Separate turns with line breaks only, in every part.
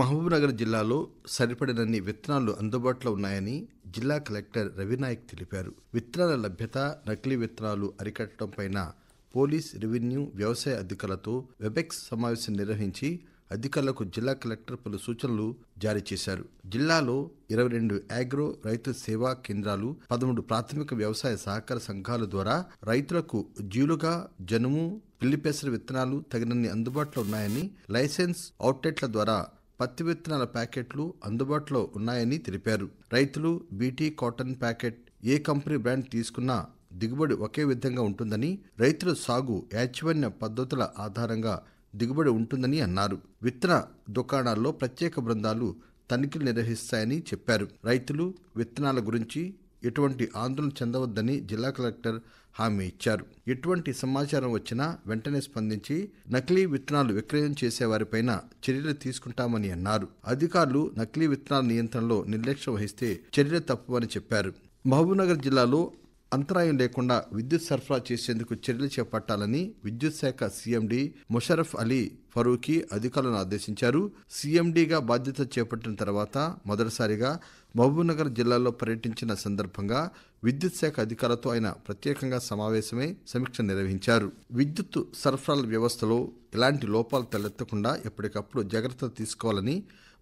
మహబూబ్నగర్ జిల్లాలో సరిపడినన్ని విత్తనాలు అందుబాటులో ఉన్నాయని జిల్లా కలెక్టర్ రవినాయక్ తెలిపారు విత్తనాల లభ్యత నకిలీ విత్తనాలు అరికట్టడంపైన పోలీస్ రెవెన్యూ వ్యవసాయ అధికారులతో వెబెక్స్ సమావేశం నిర్వహించి అధికారులకు జిల్లా కలెక్టర్ పలు సూచనలు జారీ చేశారు జిల్లాలో ఇరవై రెండు యాగ్రో రైతు సేవా కేంద్రాలు పదమూడు ప్రాథమిక వ్యవసాయ సహకార సంఘాల ద్వారా రైతులకు జీలుగా జనుము పిల్లిపెసర విత్తనాలు తగినన్ని అందుబాటులో ఉన్నాయని లైసెన్స్ అవుట్లెట్ల ద్వారా పత్తి విత్తనాల ప్యాకెట్లు అందుబాటులో ఉన్నాయని తెలిపారు రైతులు బీటీ కాటన్ ప్యాకెట్ ఏ కంపెనీ బ్రాండ్ తీసుకున్నా దిగుబడి ఒకే విధంగా ఉంటుందని రైతుల సాగు యాచవన్య పద్ధతుల ఆధారంగా దిగుబడి ఉంటుందని అన్నారు విత్తన దుకాణాల్లో ప్రత్యేక బృందాలు తనిఖీలు నిర్వహిస్తాయని చెప్పారు రైతులు విత్తనాల గురించి ఎటువంటి ఆందోళన చెందవద్దని జిల్లా కలెక్టర్ హామీ ఇచ్చారు ఎటువంటి సమాచారం వచ్చినా వెంటనే స్పందించి నకిలీ విత్తనాలు విక్రయం చేసేవారిపైన చర్యలు తీసుకుంటామని అన్నారు అధికారులు నకిలీ విత్తనాల నియంత్రణలో నిర్లక్ష్యం వహిస్తే చర్యలు తప్పవని చెప్పారు మహబూబ్నగర్ జిల్లాలో అంతరాయం లేకుండా విద్యుత్ సరఫరా చేసేందుకు చర్యలు చేపట్టాలని విద్యుత్ శాఖ సీఎండీ ముషరఫ్ అలీ ఫరూఖీ అధికారులను ఆదేశించారు సీఎండీగా బాధ్యత చేపట్టిన తర్వాత మొదటిసారిగా మహబూబ్నగర్ జిల్లాలో పర్యటించిన సందర్భంగా విద్యుత్ శాఖ అధికారులతో ఆయన ప్రత్యేకంగా సమావేశమై సమీక్ష నిర్వహించారు విద్యుత్ సరఫరాల వ్యవస్థలో ఎలాంటి లోపాలు తలెత్తకుండా ఎప్పటికప్పుడు జాగ్రత్తలు తీసుకోవాలని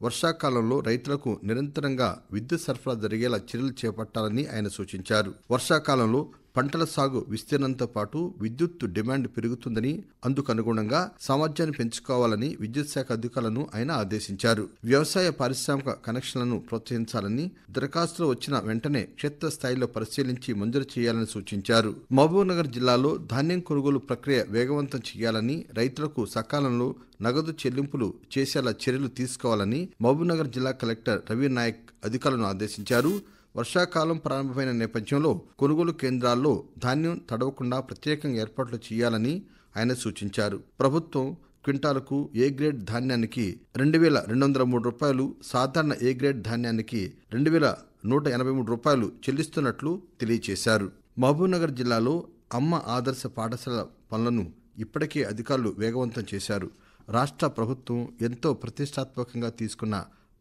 వర్షాకాలంలో రైతులకు నిరంతరంగా విద్యుత్ సరఫరా జరిగేలా చర్యలు చేపట్టాలని ఆయన సూచించారు వర్షాకాలంలో పంటల సాగు విస్తీర్ణంతో పాటు విద్యుత్ డిమాండ్ పెరుగుతుందని అందుకు అనుగుణంగా సామర్థ్యాన్ని పెంచుకోవాలని విద్యుత్ శాఖ అధికారులను ఆయన ఆదేశించారు వ్యవసాయ పారిశ్రామిక కనెక్షన్లను ప్రోత్సహించాలని దరఖాస్తులు వచ్చిన వెంటనే క్షేత్ర స్థాయిలో పరిశీలించి మంజూరు చేయాలని సూచించారు మహబూబ్నగర్ జిల్లాలో ధాన్యం కొనుగోలు ప్రక్రియ వేగవంతం చేయాలని రైతులకు సకాలంలో నగదు చెల్లింపులు చేసేలా చర్యలు తీసుకోవాలని మహబూబ్నగర్ జిల్లా కలెక్టర్ రవి నాయక్ అధికారులను ఆదేశించారు వర్షాకాలం ప్రారంభమైన నేపథ్యంలో కొనుగోలు కేంద్రాల్లో ధాన్యం తడవకుండా ప్రత్యేకంగా ఏర్పాట్లు చేయాలని ఆయన సూచించారు ప్రభుత్వం క్వింటాలకు ఏ గ్రేడ్ ధాన్యానికి రెండు వేల రెండు వందల మూడు రూపాయలు సాధారణ ఏ గ్రేడ్ ధాన్యానికి రెండు వేల నూట ఎనభై మూడు రూపాయలు చెల్లిస్తున్నట్లు తెలియజేశారు మహబూబ్నగర్ జిల్లాలో అమ్మ ఆదర్శ పాఠశాల పనులను ఇప్పటికే అధికారులు వేగవంతం చేశారు రాష్ట్ర ప్రభుత్వం ఎంతో ప్రతిష్టాత్మకంగా తీసుకున్న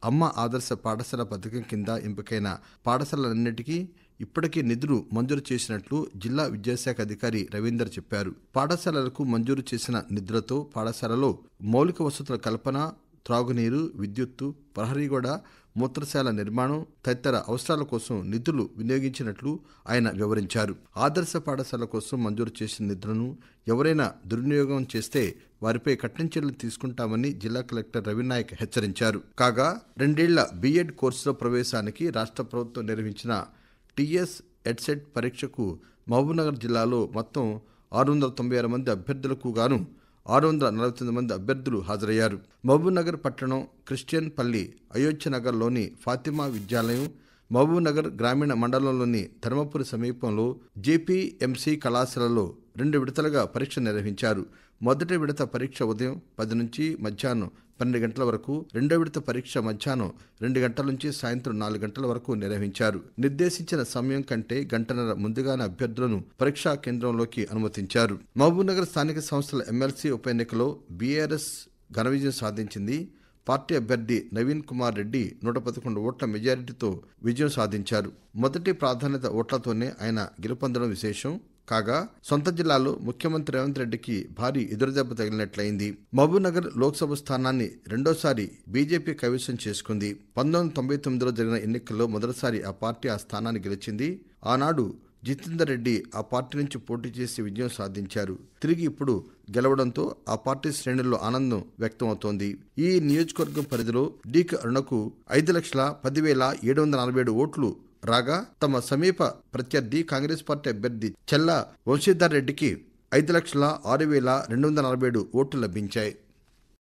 అమ్మ ఆదర్శ పాఠశాల పథకం కింద ఎంపికైన పాఠశాలలన్నిటికీ ఇప్పటికే నిధులు మంజూరు చేసినట్లు జిల్లా విద్యాశాఖ అధికారి రవీందర్ చెప్పారు పాఠశాలలకు మంజూరు చేసిన నిధులతో పాఠశాలలో మౌలిక వసతుల కల్పన త్రాగునీరు విద్యుత్తు ప్రహరీగోడ మూత్రశాల నిర్మాణం తదితర అవసరాల కోసం నిధులు వినియోగించినట్లు ఆయన వివరించారు ఆదర్శ పాఠశాల కోసం మంజూరు చేసిన నిధులను ఎవరైనా దుర్వినియోగం చేస్తే వారిపై కఠిన చర్యలు తీసుకుంటామని జిల్లా కలెక్టర్ రవినాయక్ హెచ్చరించారు కాగా రెండేళ్ల బీఎడ్ కోర్సులో ప్రవేశానికి రాష్ట్ర ప్రభుత్వం నిర్వహించిన టీఎస్ ఎడ్సెట్ పరీక్షకు మహబూబ్నగర్ జిల్లాలో మొత్తం ఆరు వందల తొంభై ఆరు మంది అభ్యర్థులకు గాను ఆరు వందల నలభై తొమ్మిది మంది అభ్యర్థులు హాజరయ్యారు మహబూబ్నగర్ పట్టణం క్రిస్టియన్ పల్లి అయోధ్యనగర్లోని ఫాతిమా విద్యాలయం మహబూబ్నగర్ గ్రామీణ మండలంలోని ధర్మపురి సమీపంలో జేపీఎంసీ కళాశాలలో రెండు విడతలుగా పరీక్ష నిర్వహించారు మొదటి విడత పరీక్ష ఉదయం పది నుంచి మధ్యాహ్నం పన్నెండు గంటల వరకు రెండో విడత పరీక్ష మధ్యాహ్నం రెండు గంటల నుంచి సాయంత్రం నాలుగు గంటల వరకు నిర్వహించారు నిర్దేశించిన సమయం కంటే గంటన్నర ముందుగానే అభ్యర్థులను పరీక్షా కేంద్రంలోకి అనుమతించారు మహబూబ్నగర్ స్థానిక సంస్థల ఎమ్మెల్సీ ఉప ఎన్నికలో బీఆర్ఎస్ ఘన విజయం సాధించింది పార్టీ అభ్యర్థి నవీన్ కుమార్ రెడ్డి నూట పదకొండు ఓట్ల మెజారిటీతో విజయం సాధించారు మొదటి ప్రాధాన్యత ఓట్లతోనే ఆయన గెలుపొందడం విశేషం కాగా సొంత జిల్లాలో ముఖ్యమంత్రి రేవంత్ రెడ్డికి భారీ ఎదురుదెబ్బ తగిలినట్లయింది మహబూబ్నగర్ లోక్సభ స్థానాన్ని రెండోసారి బీజేపీ కైవసం చేసుకుంది పంతొమ్మిది తొంభై తొమ్మిదిలో జరిగిన ఎన్నికల్లో మొదటిసారి ఆ పార్టీ ఆ స్థానాన్ని గెలిచింది ఆనాడు జితేందర్ రెడ్డి ఆ పార్టీ నుంచి పోటీ చేసి విజయం సాధించారు తిరిగి ఇప్పుడు గెలవడంతో ఆ పార్టీ శ్రేణుల్లో ఆనందం వ్యక్తమవుతోంది ఈ నియోజకవర్గం పరిధిలో డీక్ అరుణకు ఐదు లక్షల పదివేల ఏడు వందల నలభై ఏడు ఓట్లు రాగా తమ సమీప ప్రత్యర్థి కాంగ్రెస్ పార్టీ అభ్యర్థి చెల్ల వంశీధర్ రెడ్డికి ఐదు లక్షల ఆరు వేల రెండు వందల నలభై ఏడు ఓట్లు లభించాయి